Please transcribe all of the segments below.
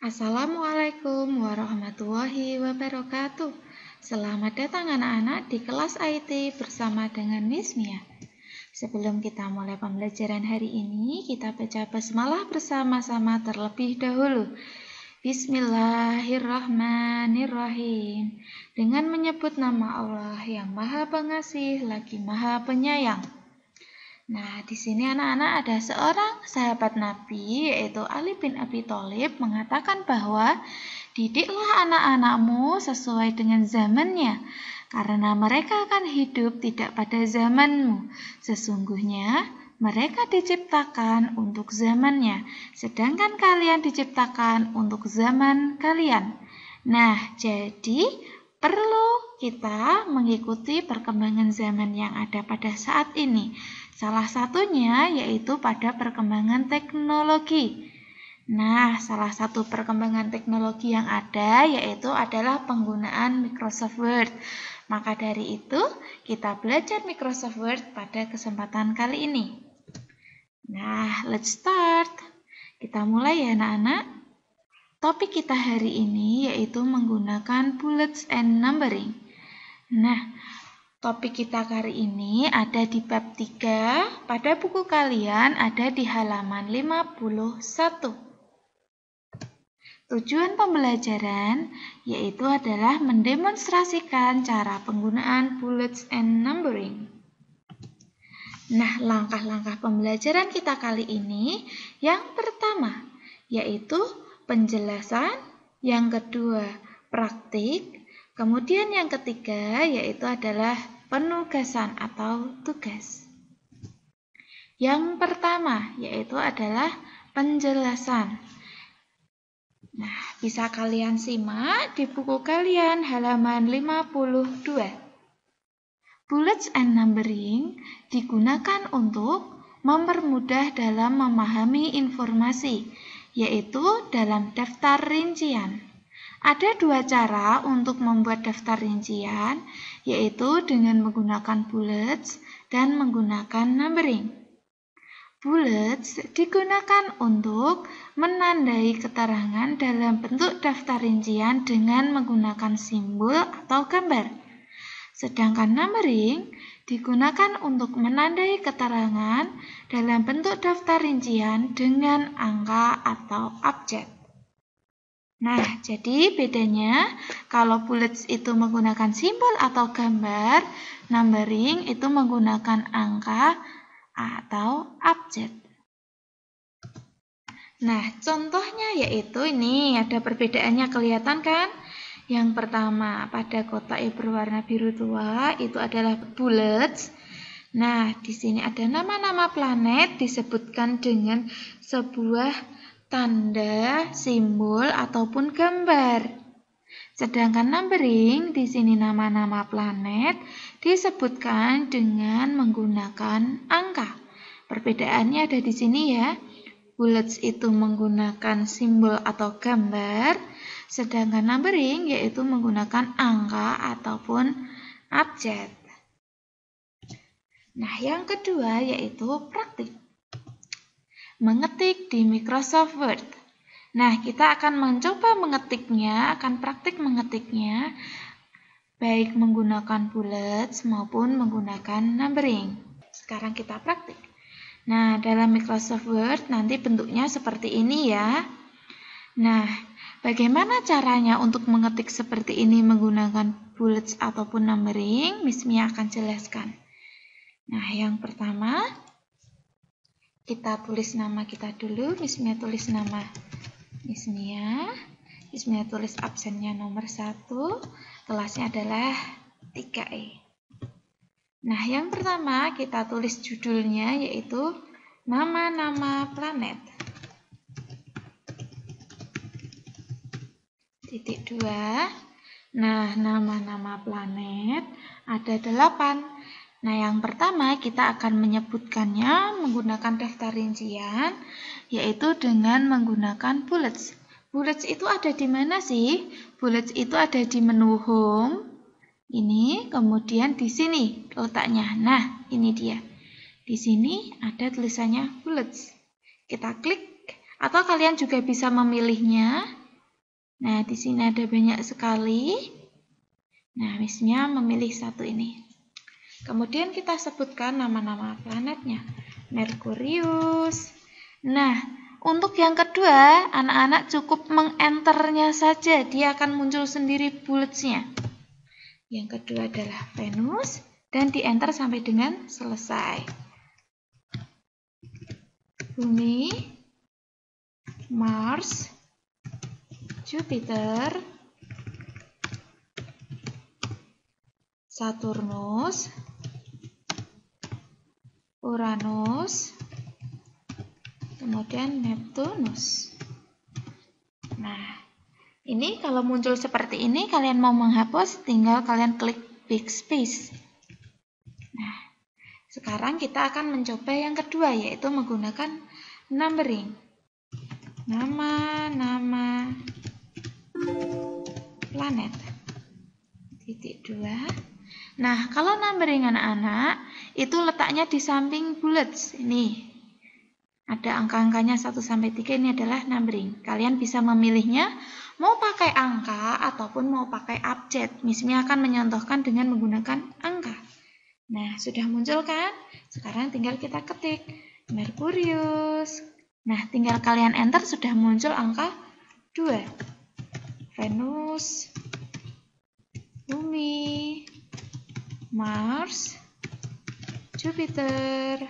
Assalamualaikum warahmatullahi wabarakatuh. Selamat datang anak-anak di kelas IT bersama dengan Miss Mia. Sebelum kita mulai pembelajaran hari ini, kita baca basmalah bersama-sama terlebih dahulu. Bismillahirrahmanirrahim. Dengan menyebut nama Allah yang Maha Pengasih lagi Maha Penyayang. Nah, di sini anak-anak ada seorang sahabat Nabi yaitu Ali bin Abi Thalib mengatakan bahwa didiklah anak-anakmu sesuai dengan zamannya karena mereka akan hidup tidak pada zamanmu. Sesungguhnya mereka diciptakan untuk zamannya, sedangkan kalian diciptakan untuk zaman kalian. Nah, jadi perlu kita mengikuti perkembangan zaman yang ada pada saat ini. Salah satunya yaitu pada perkembangan teknologi. Nah, salah satu perkembangan teknologi yang ada yaitu adalah penggunaan Microsoft Word. Maka dari itu, kita belajar Microsoft Word pada kesempatan kali ini. Nah, let's start. Kita mulai ya anak-anak. Topik kita hari ini yaitu menggunakan bullets and numbering. Nah, topik kita kali ini ada di bab 3 pada buku kalian ada di halaman 51. Tujuan pembelajaran yaitu adalah mendemonstrasikan cara penggunaan bullets and numbering. Nah, langkah-langkah pembelajaran kita kali ini yang pertama yaitu penjelasan, yang kedua praktik, Kemudian yang ketiga yaitu adalah penugasan atau tugas. Yang pertama yaitu adalah penjelasan. Nah, bisa kalian simak di buku kalian halaman 52. Bullets and numbering digunakan untuk mempermudah dalam memahami informasi, yaitu dalam daftar rincian. Ada dua cara untuk membuat daftar rincian, yaitu dengan menggunakan bullets dan menggunakan numbering. Bullets digunakan untuk menandai keterangan dalam bentuk daftar rincian dengan menggunakan simbol atau gambar. Sedangkan numbering digunakan untuk menandai keterangan dalam bentuk daftar rincian dengan angka atau objek. Nah, jadi bedanya kalau bullets itu menggunakan simbol atau gambar, numbering itu menggunakan angka atau abjad. Nah, contohnya yaitu ini ada perbedaannya kelihatan kan? Yang pertama, pada kotak yang berwarna biru tua itu adalah bullets. Nah, di sini ada nama-nama planet disebutkan dengan sebuah tanda, simbol, ataupun gambar. Sedangkan numbering di sini nama-nama planet disebutkan dengan menggunakan angka. Perbedaannya ada di sini ya. Bullets itu menggunakan simbol atau gambar, sedangkan numbering yaitu menggunakan angka ataupun abjad. Nah, yang kedua yaitu praktik mengetik di Microsoft Word. Nah, kita akan mencoba mengetiknya, akan praktik mengetiknya, baik menggunakan bullets maupun menggunakan numbering. Sekarang kita praktik. Nah, dalam Microsoft Word nanti bentuknya seperti ini ya. Nah, bagaimana caranya untuk mengetik seperti ini menggunakan bullets ataupun numbering? Miss Mia akan jelaskan. Nah, yang pertama, kita tulis nama kita dulu misalnya tulis nama misalnya misalnya tulis absennya nomor 1 kelasnya adalah 3E nah yang pertama kita tulis judulnya yaitu nama-nama planet titik 2 nah nama-nama planet ada 8 Nah, yang pertama kita akan menyebutkannya menggunakan daftar rincian, yaitu dengan menggunakan bullets. Bullets itu ada di mana sih? Bullets itu ada di menu Home, ini, kemudian di sini letaknya. Nah, ini dia. Di sini ada tulisannya bullets. Kita klik, atau kalian juga bisa memilihnya. Nah, di sini ada banyak sekali. Nah, misalnya memilih satu ini. Kemudian kita sebutkan nama-nama planetnya. Merkurius. Nah, untuk yang kedua, anak-anak cukup mengenternya saja, dia akan muncul sendiri bulletsnya. Yang kedua adalah Venus dan di enter sampai dengan selesai. Bumi, Mars, Jupiter, Saturnus, Uranus, kemudian Neptunus. Nah, ini kalau muncul seperti ini, kalian mau menghapus, tinggal kalian klik big space. Nah, sekarang kita akan mencoba yang kedua, yaitu menggunakan numbering. Nama, nama, planet. Titik dua. Nah, kalau numbering anak-anak itu letaknya di samping bullets. Ini ada angka-angkanya 1 sampai 3 ini adalah numbering. Kalian bisa memilihnya mau pakai angka ataupun mau pakai abjad. Misalnya akan menyontohkan dengan menggunakan angka. Nah, sudah muncul kan? Sekarang tinggal kita ketik Merkurius. Nah, tinggal kalian enter sudah muncul angka 2. Venus, Bumi, Mars, Jupiter,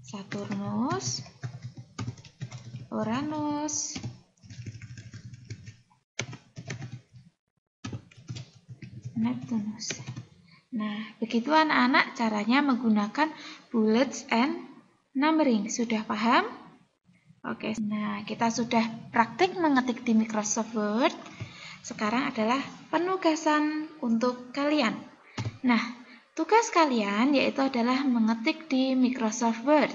Saturnus, Uranus, Neptunus. Nah, begitu anak-anak caranya menggunakan bullets and numbering. Sudah paham? Oke, nah kita sudah praktik mengetik di Microsoft Word. Sekarang adalah penugasan untuk kalian. Nah, tugas kalian yaitu adalah mengetik di Microsoft Word.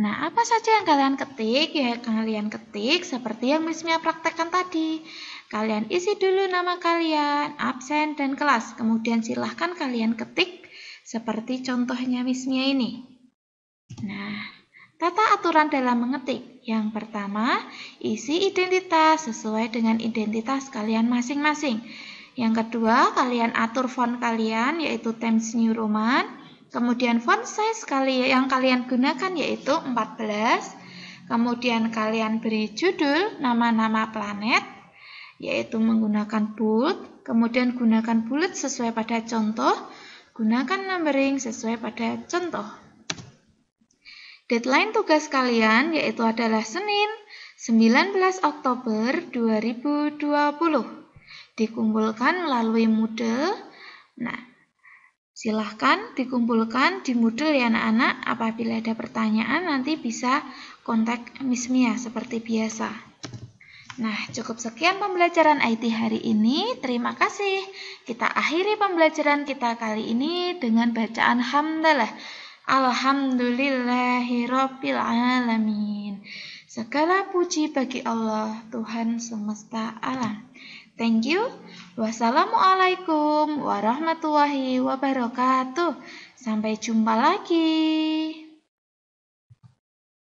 Nah, apa saja yang kalian ketik? Ya, kalian ketik seperti yang Miss Mia praktekkan tadi. Kalian isi dulu nama kalian, absen, dan kelas. Kemudian silahkan kalian ketik seperti contohnya Miss ini. Nah, Tata aturan dalam mengetik. Yang pertama, isi identitas sesuai dengan identitas kalian masing-masing. Yang kedua, kalian atur font kalian yaitu Times New Roman. Kemudian font size kali yang kalian gunakan yaitu 14. Kemudian kalian beri judul nama-nama planet yaitu menggunakan bold. Kemudian gunakan bullet sesuai pada contoh, gunakan numbering sesuai pada contoh. Deadline tugas kalian yaitu adalah Senin 19 Oktober 2020. Dikumpulkan melalui Moodle. Nah, silahkan dikumpulkan di Moodle ya anak-anak. Apabila ada pertanyaan nanti bisa kontak Miss Mia seperti biasa. Nah, cukup sekian pembelajaran IT hari ini. Terima kasih. Kita akhiri pembelajaran kita kali ini dengan bacaan hamdalah. Alhamdulillahirabbil alamin. Segala puji bagi Allah, Tuhan semesta alam. Thank you. Wassalamualaikum warahmatullahi wabarakatuh. Sampai jumpa lagi.